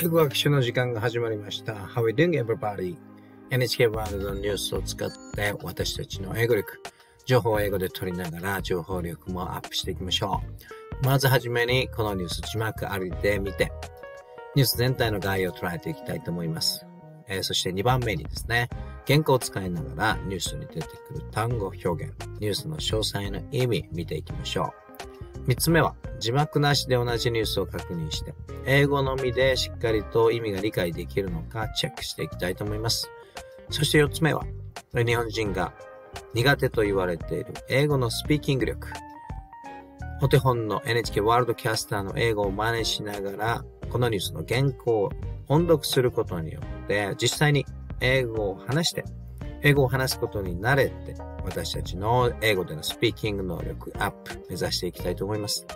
英語学習の時間が始まりました。How are you doing, everybody?NHK ワールドのニュースを使って私たちの英語力、情報を英語で取りながら情報力もアップしていきましょう。まずはじめにこのニュース字幕歩いてみて、ニュース全体の概要を捉えていきたいと思います。えー、そして2番目にですね、原稿を使いながらニュースに出てくる単語表現、ニュースの詳細の意味見ていきましょう。3つ目は、字幕なしで同じニュースを確認して、英語のみでしっかりと意味が理解できるのかチェックしていきたいと思います。そして4つ目は、日本人が苦手と言われている英語のスピーキング力。お手本の NHK ワールドキャスターの英語を真似しながら、このニュースの原稿を音読することによって、実際に英語を話して、英語を話すことに慣れて、私たちの英語でのスピーキング能力アップ目指していきたいと思います。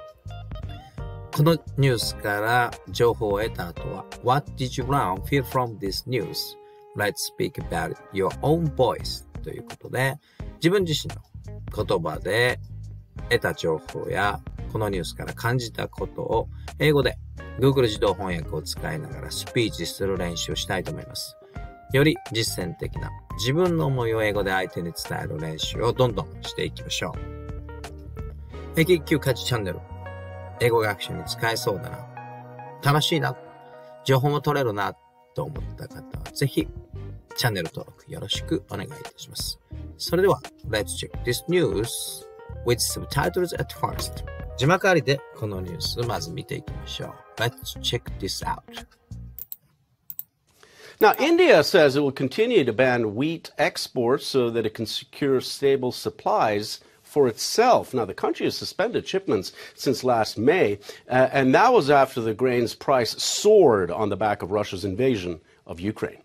このニュースから情報を得た後は What did you learn feel from this news?Let's speak about your own voice ということで自分自身の言葉で得た情報やこのニュースから感じたことを英語で Google 自動翻訳を使いながらスピーチする練習をしたいと思います。より実践的な自分の思いを英語で相手に伝える練習をどんどんしていきましょう。英劇級価値チャンネル。英語学習に使えそうだな。楽しいな。情報も取れるな。と思った方は、ぜひ、チャンネル登録よろしくお願いいたします。それでは、Let's check this news with subtitles at first. 字幕ありでこのニュースまず見ていきましょう。Let's check this out. Now, India says it will continue to ban wheat exports so that it can secure stable supplies for itself. Now, the country has suspended shipments since last May, uh, and that was after the grain's price soared on the back of Russia's invasion of Ukraine.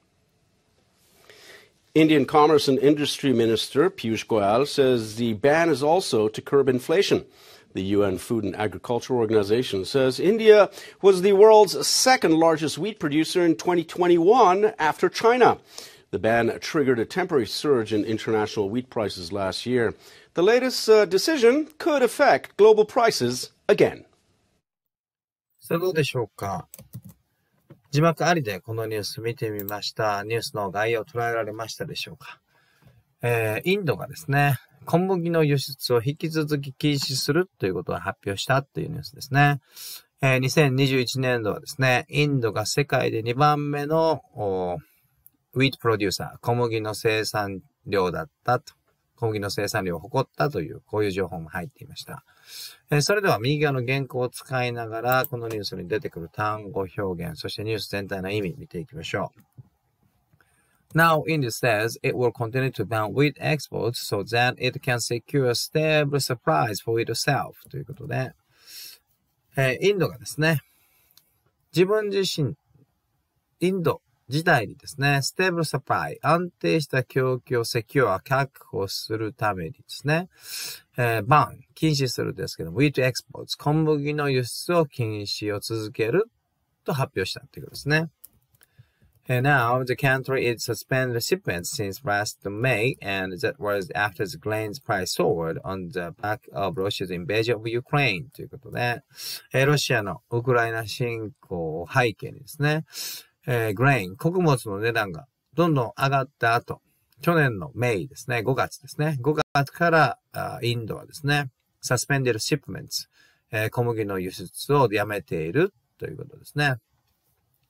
Indian Commerce and Industry Minister Piyush Goyal says the ban is also to curb inflation. The UN Food and Agriculture Organization says India was the world's second largest wheat producer in 2021 after China. The ban triggered a temporary surge in international wheat prices last year. The latest uh, decision could affect global prices again. さあどうでしょうか字幕ありでこのニュース見てみました。ニュースの概要捉えられましたでしょうか、えー、インドがですね、小麦の輸出を引き続き禁止するということを発表したというニュースですね。えー、2021年度はですね、インドが世界で2番目のウィートプロデューサー、小麦の生産量だったと、小麦の生産量を誇ったという、こういう情報も入っていました。えー、それでは右側の原稿を使いながら、このニュースに出てくる単語表現、そしてニュース全体の意味見ていきましょう。Now, India says it will continue to ban wheat exports so that it can secure stable supplies for itself ということで、えー、インドがですね、自分自身、インド自体にですね、stable supply、安定した供給をセキュア、確保するためにですね、えー、バン、禁止するんですけども、ウィートエクスポー s 小麦の輸出を禁止を続けると発表したということですね。And now the country is suspended shipments since last May, and that was after the grains price soared on the back of Russia's invasion of Ukraine ということで、えー、ロシアのウクライナ侵攻を背景にですね、えー、グレイン、穀物の値段がどんどん上がった後、去年のメイですね、5月ですね、5月からあインドはですね、サスペンデルシップメンツ、えー、小麦の輸出をやめているということですね。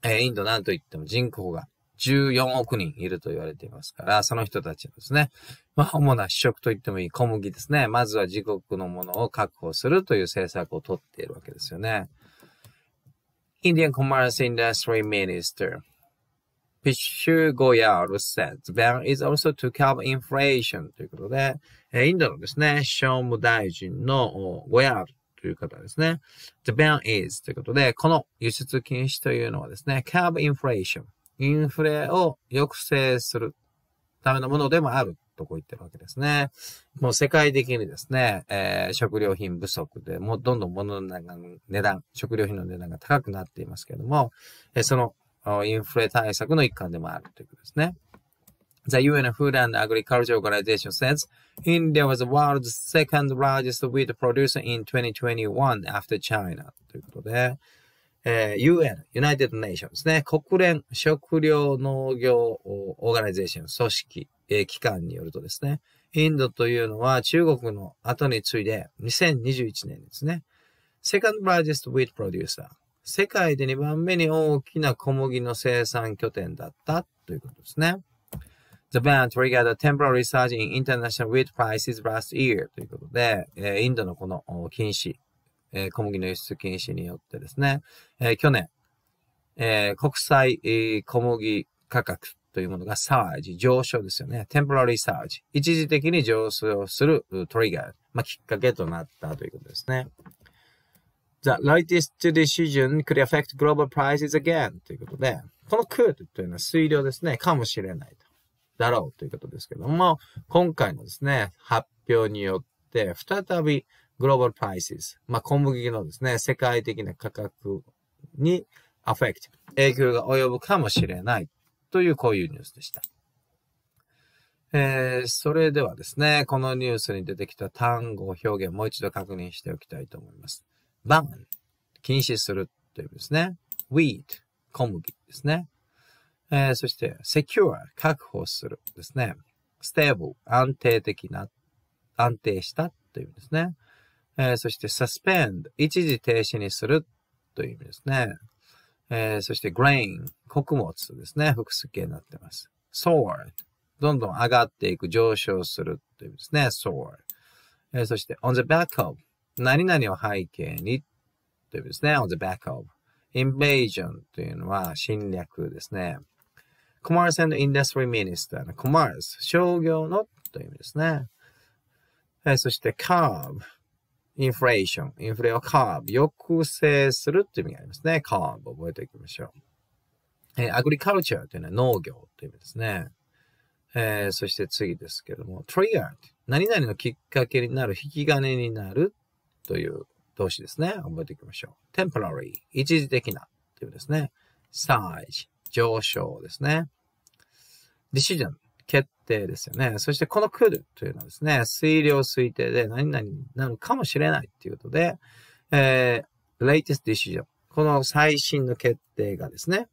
えインドなんといっても人口が14億人いると言われていますから、その人たちのですね、まあ、主な主食と言ってもいい小麦ですね。まずは自国のものを確保するという政策をとっているわけですよね。Indian Commerce Industry Minister Pichu Goyal said the a n is also to curb inflation ということで、インドのですね、商務大臣のゴヤールという方ですね。The b a n is ということで、この輸出禁止というのはですね、curb inflation。インフレを抑制するためのものでもあるとこ言ってるわけですね。もう世界的にですね、えー、食料品不足で、もうどんどん物の値段、食料品の値段が高くなっていますけれども、えー、そのインフレ対策の一環でもあるということですね。The UN Food and Agriculture Organization says India was the world's second largest wheat producer in 2021 after China. ということで、えー、UN、United Nations ですね。国連食糧農業オーガナイゼーション組織、えー、機関によるとですね、インドというのは中国の後に次いで2021年ですね。Second largest wheat producer。世界で2番目に大きな小麦の生産拠点だったということですね。The ban triggered a temporary surge in international wheat prices last year ということで、えー、インドのこの禁止、えー、小麦の輸出禁止によってですね、えー、去年、えー、国際、小麦価格というものがサージ、上昇ですよね。temporary surge。一時的に上昇するトリガー、まあ、きっかけとなったということですね。The latest decision could affect global prices again ということで、この could というのは水量ですね。かもしれないと。だろうということですけども、今回のですね、発表によって、再びグローバルプライシス、まあ、小麦のですね、世界的な価格にアフェクティブ、影響が及ぶかもしれないという、こういうニュースでした。えー、それではですね、このニュースに出てきた単語表現、もう一度確認しておきたいと思います。バン、禁止するという意味ですね。wheat、小麦ですね。えー、そして、secure、確保するですね。stable、安定的な、安定したという意味ですね。えー、そして、suspend、一時停止にするという意味ですね。えー、そして、grain、穀物ですね。複数形になってます。soar、どんどん上がっていく、上昇するという意味ですね。soar。えー、そして、on the back of、何々を背景にという意味ですね。on the back of。invasion というのは侵略ですね。commerce and industry minister の commerce 商業のという意味ですね。えー、そして curb インフレーションインフレを c u r e 抑制するという意味がありますね。c u r e 覚えておきましょう。えー、agriculture というのは農業という意味ですね。えー、そして次ですけども trigger 何々のきっかけになる引き金になるという動詞ですね。覚えておきましょう。temporary 一時的なというですね。size 上昇ですね。ディシジョン、決定ですよね。そしてこのクールというのはですね、推量推定で何々なのかもしれないっていうことで、えー、latest decision この最新の決定がですね、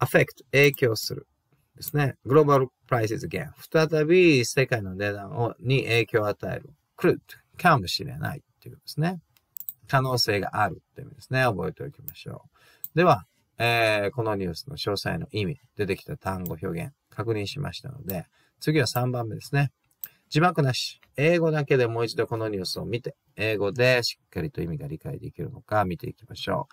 affect 影響するですね。global prices again 再び世界の値段をに影響を与えるクル u l かもしれないっていうことですね。可能性があるっていう意味ですね。覚えておきましょう。では、えー、このニュースの詳細の意味、出てきた単語表現、確認しましたので、次は3番目ですね。字幕なし。英語だけでもう一度このニュースを見て、英語でしっかりと意味が理解できるのか見ていきましょ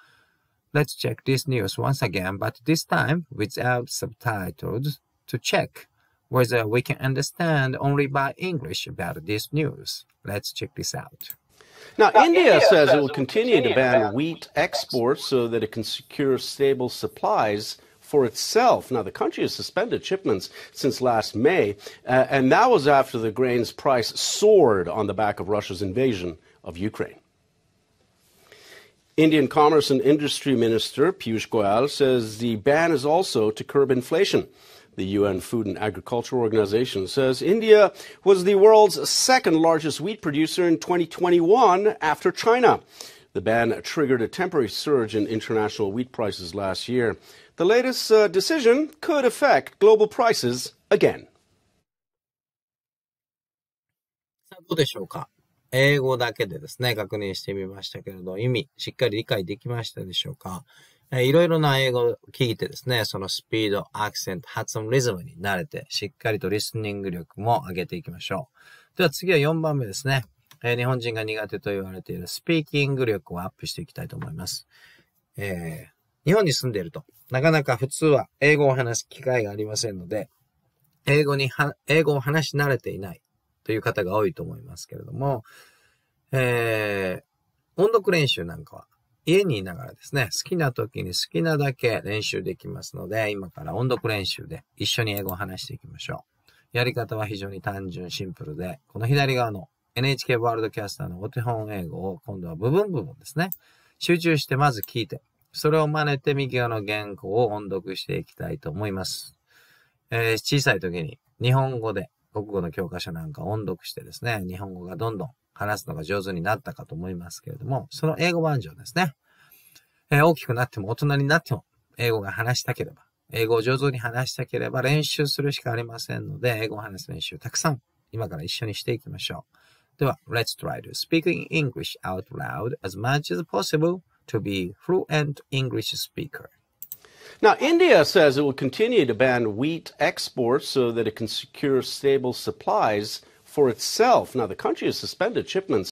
う。Let's check this news once again, but this time without subtitles to check whether we can understand only by English about this news. Let's check this out. Now, now India, India, says it will continue to ban wheat exports so that it can secure stable supplies for itself. Now, the country has suspended shipments since last May, uh, and that was after the grain's price soared on the back of Russia's invasion of Ukraine. Indian Commerce and Industry Minister Piyush Goyal says the ban is also to curb inflation. The UN Food and Agriculture Organization says India was the world's second largest wheat producer in 2021 after China. The ban triggered a temporary surge in international wheat prices last year. The latest uh, decision could affect global prices again. どうでしょうか英語だけでですね、確認してみましたけれど、意味、しっかり理解できましたでしょうかえー、いろいろな英語を聞いてですね、そのスピード、アクセント、発音、リズムに慣れて、しっかりとリスニング力も上げていきましょう。では次は4番目ですね。えー、日本人が苦手と言われているスピーキング力をアップしていきたいと思います。えー、日本に住んでいると、なかなか普通は英語を話す機会がありませんので、英語には、英語を話し慣れていないという方が多いと思いますけれども、えー、音読練習なんかは家にいながらですね、好きな時に好きなだけ練習できますので、今から音読練習で一緒に英語を話していきましょう。やり方は非常に単純、シンプルで、この左側の NHK ワールドキャスターのお手本英語を今度は部分部分ですね、集中してまず聞いて、それを真似て右側の原稿を音読していきたいと思います。えー、小さい時に日本語で国語の教科書なんか音読してですね、日本語がどんどん話すのが上手になったかと思いますけれども、その英語バージョンですね。えー、大きくなっても大人になっても、英語が話したければ、英語を上手に話したければ練習するしかありませんので、英語を話す練習たくさん今から一緒にしていきましょう。では、Let's try to speak in English out loud as much as possible to be fluent English speaker. Now, India says it will continue to ban wheat exports so that it can secure stable supplies. for itself. Now, the country has suspended shipments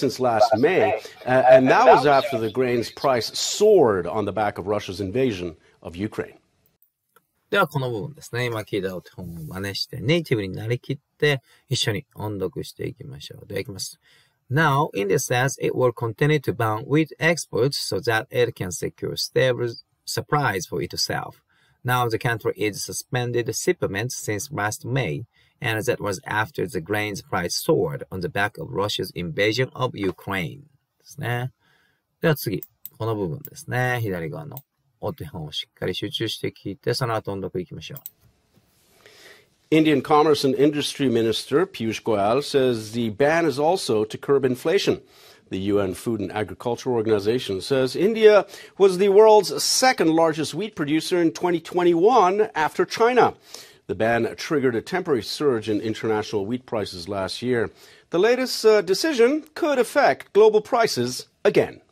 since last, last May, May. Uh, and, and that, that was after the grain's price soared on the back of Russia's invasion of Ukraine. Now in this sense, it will continue to bound with exports so that it can secure stable supplies for itself. Now, the country is suspended shipments since last May and that was after the grain price soared on the back of Russia's invasion of Ukraine ですね。では次、この部分ですね。左側のお手本をしっかり集中して聞いて、その後音読いきましょう。Indian Commerce and Industry Minister Piyush Goyal says the ban is also to curb inflation. The UN Food and Agriculture Organization says India was the world's second largest wheat producer in 2021 after China. The ban triggered a temporary surge in international wheat prices last year. The latest uh, decision could affect global prices again.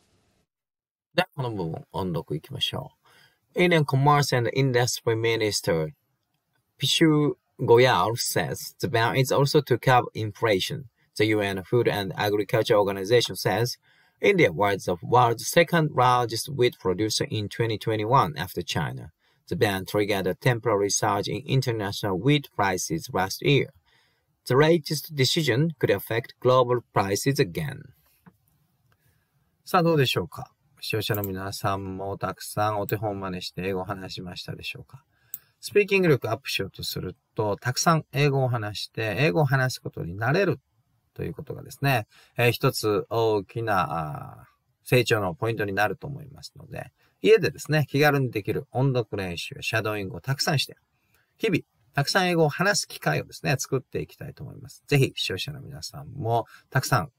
Indian Commerce and Industry Minister Pishu Goyal says the ban is also to curb inflation. The UN Food and Agriculture Organization says India was the world's second largest wheat producer in 2021 after China. The ban triggered a temporary surge in international wheat prices last year. The latest decision could affect global prices again. さあどうでしょうか視聴者の皆さんもたくさんお手本真似して英語を話しましたでしょうかスピーキング力アップしようとすると、たくさん英語を話して、英語を話すことになれるということがですね、えー、一つ大きな成長のポイントになると思いますので、家でですね、気軽にできる音読練習、シャドーイングをたくさんして、日々、たくさん英語を話す機会をですね、作っていきたいと思います。ぜひ、視聴者の皆さんも、たくさん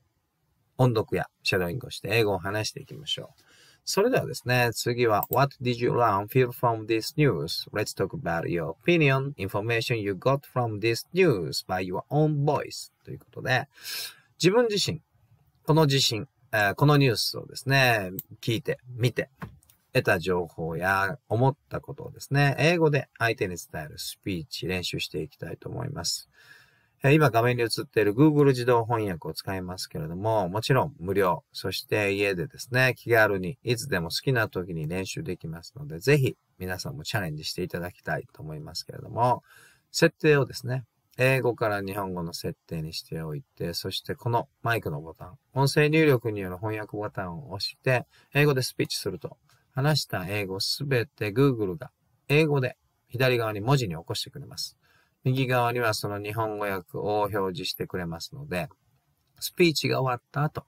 音読やシャドーイングをして英語を話していきましょう。それではですね、次は What did you learn feel from this news?Let's talk about your opinion, information you got from this news by your own voice ということで、自分自身、この自身、このニュースをですね、聞いて、見て、得た情報や思ったことをですね、英語で相手に伝えるスピーチ練習していきたいと思います。今画面に映っている Google 自動翻訳を使いますけれども、もちろん無料、そして家でですね、気軽にいつでも好きな時に練習できますので、ぜひ皆さんもチャレンジしていただきたいと思いますけれども、設定をですね、英語から日本語の設定にしておいて、そしてこのマイクのボタン、音声入力による翻訳ボタンを押して、英語でスピーチすると、話した英語すべて Google が英語で左側に文字に起こしてくれます。右側にはその日本語訳を表示してくれますので、スピーチが終わった後、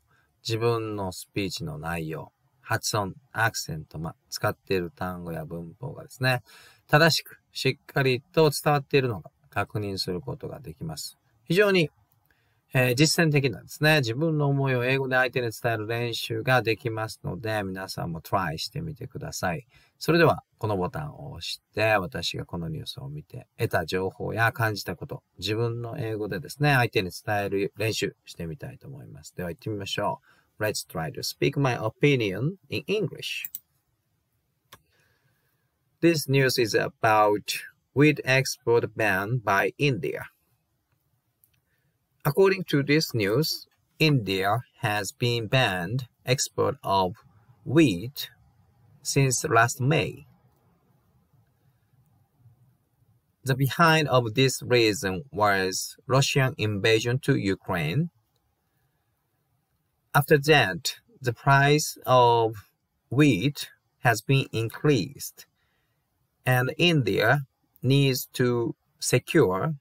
自分のスピーチの内容、発音、アクセント、ま、使っている単語や文法がですね、正しく、しっかりと伝わっているのが確認することができます。非常にえー、実践的なんですね。自分の思いを英語で相手に伝える練習ができますので、皆さんもトライしてみてください。それでは、このボタンを押して、私がこのニュースを見て、得た情報や感じたこと、自分の英語でですね、相手に伝える練習してみたいと思います。では行ってみましょう。Let's try to speak my opinion in English. This news is about wheat export ban by India. According to this news, India has been banned export of wheat since last May. The behind of this reason was Russian invasion to Ukraine. After that, the price of wheat has been increased, and India needs to secure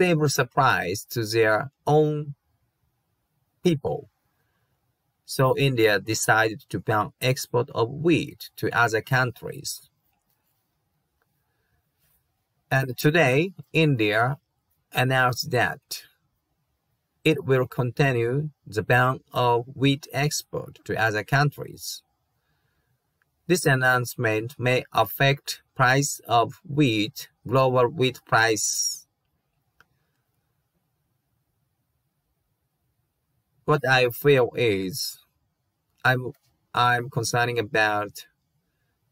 they were surprised to their own people. So India decided to ban export of wheat to other countries. And today, India announced that it will continue the ban of wheat export to other countries. This announcement may affect price of wheat, global wheat price what I feel is I'm I'm concerning about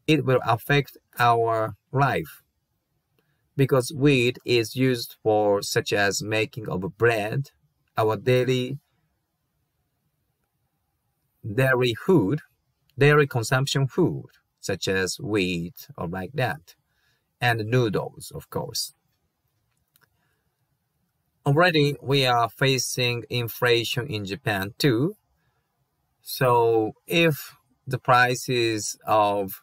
it will affect our life because wheat is used for such as making of bread, our daily dairy food, dairy consumption food such as wheat or like that, and noodles of course already we are facing inflation in Japan too. So if the prices of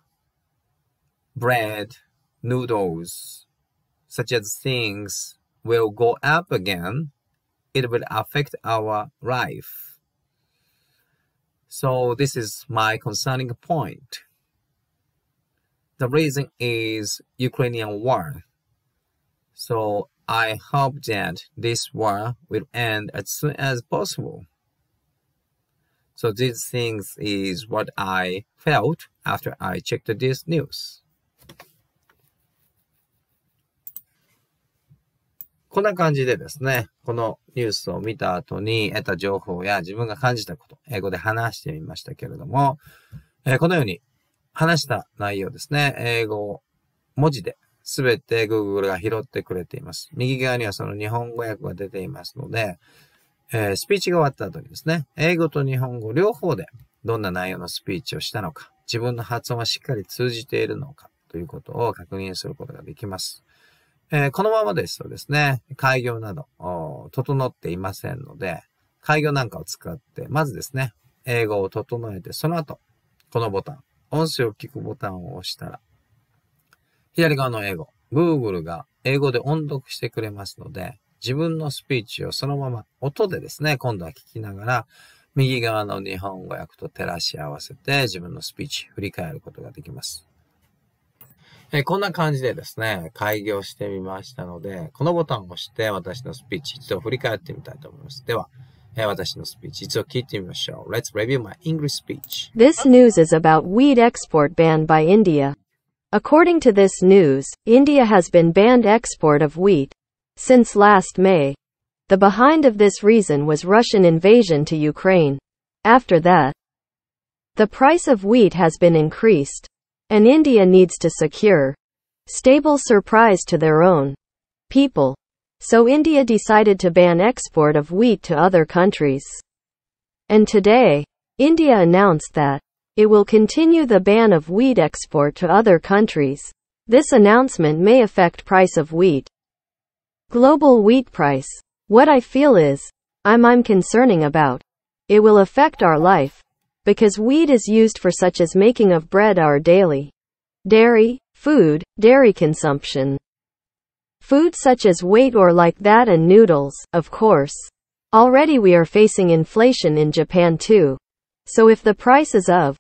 bread, noodles, such as things will go up again, it will affect our life. So this is my concerning point. The reason is Ukrainian war. So I hope that this war will end as soon as possible. So these things is what I felt after I checked this news. こんな感じでですね、このニュースを見た後に得た情報や自分が感じたこと、英語で話してみましたけれども、えこのように話した内容ですね、英語を文字ですべて Google が拾ってくれています。右側にはその日本語訳が出ていますので、えー、スピーチが終わった後にですね、英語と日本語両方でどんな内容のスピーチをしたのか、自分の発音はしっかり通じているのかということを確認することができます。えー、このままですとですね、開業など、整っていませんので、開業なんかを使って、まずですね、英語を整えて、その後、このボタン、音声を聞くボタンを押したら、左側の英語。Google が英語で音読してくれますので、自分のスピーチをそのまま音でですね、今度は聞きながら、右側の日本語訳と照らし合わせて自分のスピーチ振り返ることができます。えこんな感じでですね、開業してみましたので、このボタンを押して私のスピーチ一度振り返ってみたいと思います。では、え私のスピーチ一度聞いてみましょう。Let's review my English speech. This news is about weed export ban by India. According to this news, India has been banned export of wheat since last May. The behind of this reason was Russian invasion to Ukraine. After that, the price of wheat has been increased, and India needs to secure stable surprise to their own people. So India decided to ban export of wheat to other countries. And today, India announced that it will continue the ban of wheat export to other countries. This announcement may affect price of wheat. Global wheat price. What I feel is, I'm I'm concerning about. It will affect our life. Because wheat is used for such as making of bread our daily. Dairy, food, dairy consumption. Food such as weight or like that and noodles, of course. Already we are facing inflation in Japan too. So if the prices of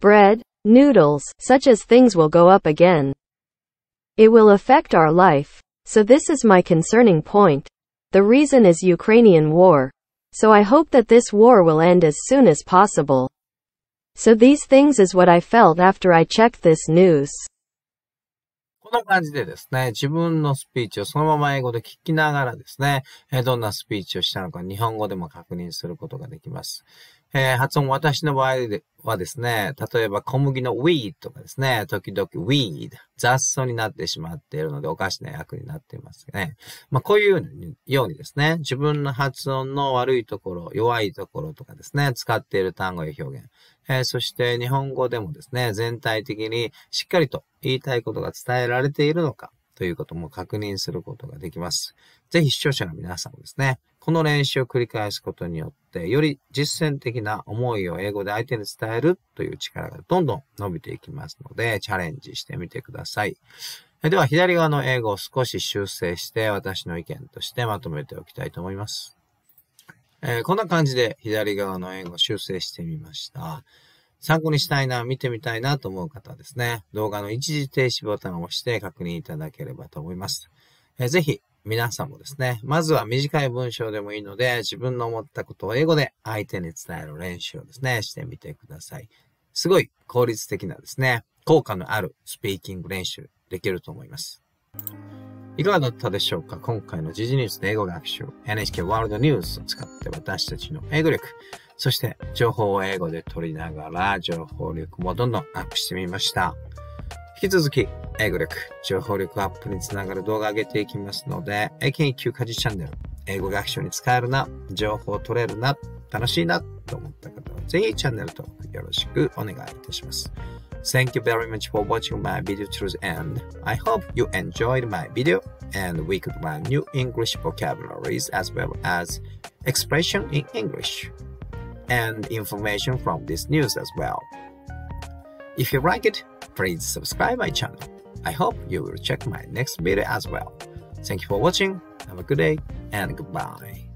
bread, noodles, such as things will go up again. It will affect our life. So this is my concerning point. The reason is Ukrainian war. So I hope that this war will end as soon as possible. So these things is what I felt after I checked this news. この感じでですね。自分のスピーチをそのまま英語で聞きながらですね、どんなスピーチをしたのか日本語でも確認することができます。えー、発音、私の場合はですね、例えば小麦の weed とかですね、時々 weed、雑草になってしまっているので、おかしな役になっていますね。まあ、こういうようにですね、自分の発音の悪いところ、弱いところとかですね、使っている単語や表現、えー、そして日本語でもですね、全体的にしっかりと言いたいことが伝えられているのか、ということも確認することができます。ぜひ視聴者の皆さんもですね、この練習を繰り返すことによって、より実践的な思いを英語で相手に伝えるという力がどんどん伸びていきますので、チャレンジしてみてください。では、左側の英語を少し修正して、私の意見としてまとめておきたいと思います。えー、こんな感じで左側の英語を修正してみました。参考にしたいな、見てみたいなと思う方はですね、動画の一時停止ボタンを押して確認いただければと思います。えー、ぜひ、皆さんもですね、まずは短い文章でもいいので、自分の思ったことを英語で相手に伝える練習をですね、してみてください。すごい効率的なですね、効果のあるスピーキング練習できると思います。いかがだったでしょうか今回の時事ニュースで英語学習、NHK ワールドニュースを使って私たちの英語力、そして情報を英語で取りながら情報力もどんどんアップしてみました。引き続き英語力情報力アッフにつなかる動画を上けていきますのて英検 you very much for watching my video till the end. I hope you enjoyed my video and we could learn new English vocabularies as well as expression in English and information from this news as well. If you like it, please subscribe my channel. I hope you will check my next video as well. Thank you for watching, have a good day, and goodbye.